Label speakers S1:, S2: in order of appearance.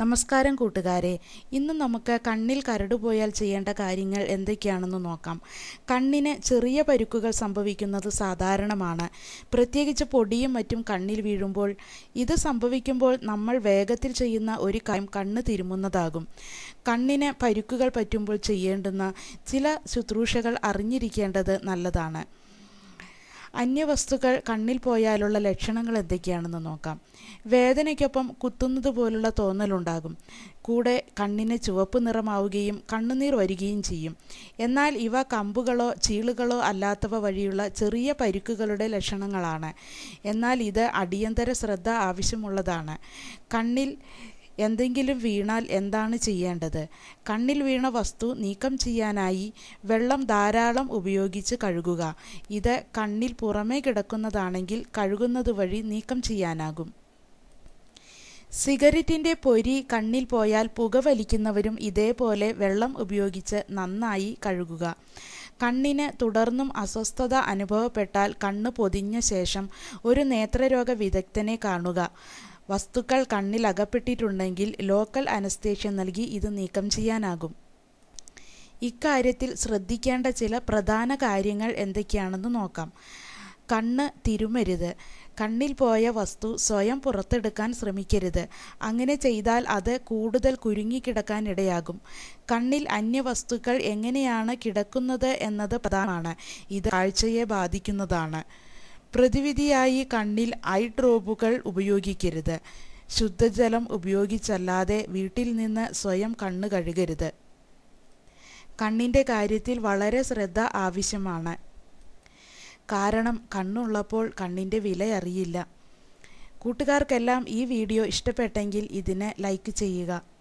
S1: നമസ്കാരം കൂട്ടുകാരെ ഇന്ന് നമുക്ക് കണ്ണിൽ കരട് പോയാൽ ചെയ്യേണ്ട കാര്യങ്ങൾ എന്തൊക്കെയാണെന്ന് നോക്കാം കണ്ണിന് ചെറിയ പരുക്കുകൾ സംഭവിക്കുന്നത് സാധാരണമാണ് പ്രത്യേകിച്ച് പൊടിയും മറ്റും കണ്ണിൽ വീഴുമ്പോൾ ഇത് സംഭവിക്കുമ്പോൾ നമ്മൾ വേഗത്തിൽ ചെയ്യുന്ന ഒരു കാര്യം കണ്ണ് തിരുമുന്നതാകും കണ്ണിന് പരുക്കുകൾ പറ്റുമ്പോൾ ചെയ്യേണ്ടുന്ന ചില ശുശ്രൂഷകൾ അറിഞ്ഞിരിക്കേണ്ടത് നല്ലതാണ് അന്യവസ്തുക്കൾ കണ്ണിൽ പോയാലുള്ള ലക്ഷണങ്ങൾ എന്തൊക്കെയാണെന്ന് നോക്കാം വേദനയ്ക്കൊപ്പം കുത്തുന്നത് പോലുള്ള തോന്നലുണ്ടാകും കൂടെ കണ്ണിന് ചുവപ്പ് നിറമാവുകയും കണ്ണുനീർ വരികയും ചെയ്യും എന്നാൽ ഇവ കമ്പുകളോ ചീളുകളോ അല്ലാത്തവ വഴിയുള്ള ചെറിയ പരിക്കുകളുടെ ലക്ഷണങ്ങളാണ് എന്നാൽ ഇത് അടിയന്തര ശ്രദ്ധ ആവശ്യമുള്ളതാണ് കണ്ണിൽ എന്തെങ്കിലും വീണാൽ എന്താണ് ചെയ്യേണ്ടത് കണ്ണിൽ വീണ വസ്തു നീക്കം ചെയ്യാനായി വെള്ളം ധാരാളം ഉപയോഗിച്ച് കഴുകുക ഇത് കണ്ണിൽ പുറമേ കിടക്കുന്നതാണെങ്കിൽ കഴുകുന്നത് വഴി നീക്കം ചെയ്യാനാകും സിഗരറ്റിന്റെ പൊരി കണ്ണിൽ പോയാൽ പുകവലിക്കുന്നവരും ഇതേപോലെ വെള്ളം ഉപയോഗിച്ച് നന്നായി കഴുകുക കണ്ണിന് തുടർന്നും അസ്വസ്ഥത അനുഭവപ്പെട്ടാൽ കണ്ണ് പൊതിഞ്ഞ ശേഷം ഒരു നേത്രരോഗ വിദഗ്ധനെ കാണുക വസ്തുക്കൾ കണ്ണിൽ അകപ്പെട്ടിട്ടുണ്ടെങ്കിൽ ലോക്കൽ അനസ്തേഷ്യ നൽകി ഇത് നീക്കം ചെയ്യാനാകും ഇക്കാര്യത്തിൽ ശ്രദ്ധിക്കേണ്ട ചില പ്രധാന കാര്യങ്ങൾ എന്തൊക്കെയാണെന്ന് നോക്കാം കണ്ണ് തിരുമരുത് കണ്ണിൽ പോയ വസ്തു സ്വയം പുറത്തെടുക്കാൻ ശ്രമിക്കരുത് അങ്ങനെ ചെയ്താൽ അത് കൂടുതൽ കുരുങ്ങിക്കിടക്കാനിടയാകും ഇടയാകും കണ്ണിൽ അന്യവസ്തുക്കൾ എങ്ങനെയാണ് കിടക്കുന്നത് എന്നത് പ്രധാനമാണ് ഇത് കാഴ്ചയെ ബാധിക്കുന്നതാണ് പ്രതിവിധിയായി കണ്ണിൽ ഐ ഡ്രോപ്പുകൾ ഉപയോഗിക്കരുത് ശുദ്ധജലം ഉപയോഗിച്ചല്ലാതെ വീട്ടിൽ നിന്ന് സ്വയം കണ്ണ് കഴുകരുത് കണ്ണിൻ്റെ കാര്യത്തിൽ വളരെ ശ്രദ്ധ ആവശ്യമാണ് കാരണം കണ്ണുള്ളപ്പോൾ കണ്ണിൻ്റെ വില അറിയില്ല കൂട്ടുകാർക്കെല്ലാം ഈ വീഡിയോ ഇഷ്ടപ്പെട്ടെങ്കിൽ ഇതിനെ ലൈക്ക് ചെയ്യുക